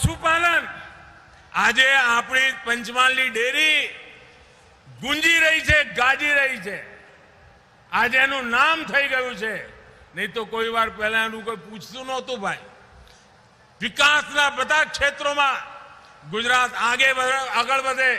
પશુપાલન આજે આપણી પંચમહાલની ડેરી ગુંજી રહી છે ગાજી રહી છે આજે એનું નામ થઈ ગયું છે નહીં તો કોઈ વાર પહેલાં એનું કોઈ પૂછતું નહોતું ભાઈ વિકાસના બધા ક્ષેત્રોમાં ગુજરાત આગે આગળ વધે